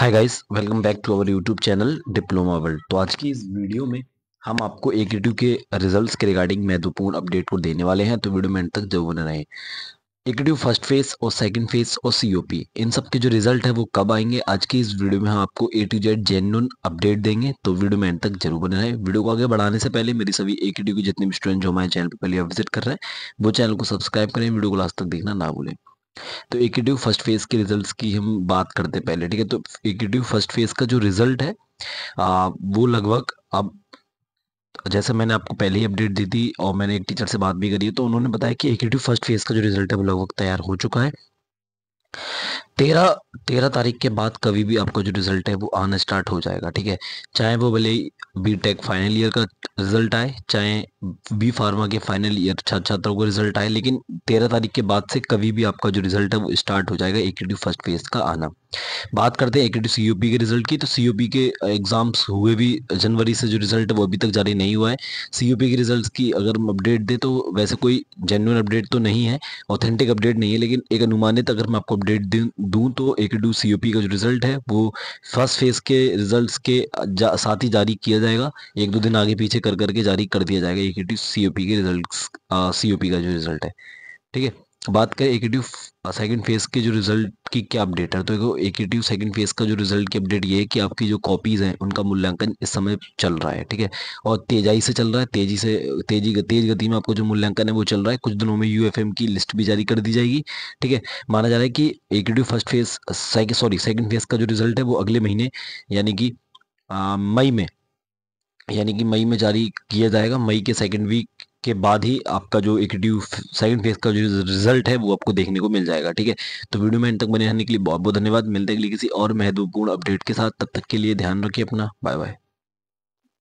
hi guys welcome back to our YouTube channel diploma world तो आज की इस वीडियो में हम आपको ए के रिजल्ट्स के रिगार्डिंग महत्वपूर्ण अपडेट को देने वाले हैं तो वीडियो में अंत तक जरूर बने रहें ट्यू फर्स्ट फेज और सेकंड फेज और सीओपी इन सब के जो रिजल्ट है वो कब आएंगे आज की इस वीडियो में हम आपको A to Z genuine update देंगे तो वीडियो में अंत तक जरूर बने रहे वीडियो को आगे बढ़ाने से पहले मेरी सभी ए के जितने भी स्टूडेंट जो हमारे चैनल पर पहले विजिट कर रहे हैं वो चैनल को सब्सक्राइब करें वीडियो को लास्ट तक देखना ना भूलें तो इक्विटिव फर्स्ट फेज के रिजल्ट्स की हम बात करते हैं पहले ठीक है तो इक्विटिव फर्स्ट फेज का जो रिजल्ट है आ, वो लगभग अब जैसे मैंने आपको पहले ही अपडेट दी थी और मैंने एक टीचर से बात भी करी तो उन्होंने बताया कि इक्विटिव फर्स्ट फेज का जो रिजल्ट है वो लगभग तैयार हो चुका है तेरह तेरह तारीख के बाद कभी भी आपका जो रिजल्ट है वो आना स्टार्ट हो जाएगा ठीक है चाहे वो भले बी टेक फाइनल ईयर का रिजल्ट आए चाहे बी फार्मा के फाइनल ईयर छात्र छात्रों का रिजल्ट आए लेकिन तेरह तारीख के बाद से कभी भी आपका जो रिजल्ट है वो स्टार्ट हो जाएगा एक फर्स्ट फेज का आना बात करते हैं एक सी के रिजल्ट की तो सी के एग्ज़ाम्स हुए भी जनवरी से जो रिजल्ट है वो अभी तक जारी नहीं हुआ है सी के रिजल्ट की अगर हम अपडेट दें तो वैसे कोई जेन्यून अपडेट तो नहीं है ऑथेंटिक अपडेट नहीं है लेकिन एक अनुमानित अगर मैं आपको अपडेट दूं तो ए डू सी का जो रिज़ल्ट है वो फर्स्ट फेज़ के रिजल्ट्स के जा, साथ ही जारी किया जाएगा एक दो दिन आगे पीछे कर करके जारी कर दिया जाएगा ए के डू सी के रिजल्ट सी का जो रिज़ल्ट है ठीक है बात करें एकेटिव सेकंड फेज़ के जो रिज़ल्ट की क्या अपडेट है तो एकेटिव सेकंड फेज़ का जो रिज़ल्ट की अपडेट ये है कि आपकी जो कॉपीज़ हैं उनका मूल्यांकन इस समय चल रहा है ठीक है और तेजाई से चल रहा है तेज़ी से तेजी तेज गति में आपको जो मूल्यांकन है वो चल रहा है कुछ दिनों में यू की लिस्ट भी जारी कर दी जाएगी ठीक है माना जा रहा है कि एकेटिव first phase sorry second phase का जो रिज़ल्ट है वो अगले महीने यानी कि मई में यानी कि मई में जारी किया जाएगा मई के सेकंड वीक के बाद ही आपका जो एक ड्यू सेकंड फेज का जो रिजल्ट है वो आपको देखने को मिल जाएगा ठीक है तो वीडियो में इन तक बने रहने के लिए बहुत बहुत धन्यवाद मिलते हैं किसी और महत्वपूर्ण अपडेट के साथ तब तक के लिए ध्यान रखिए अपना बाय बाय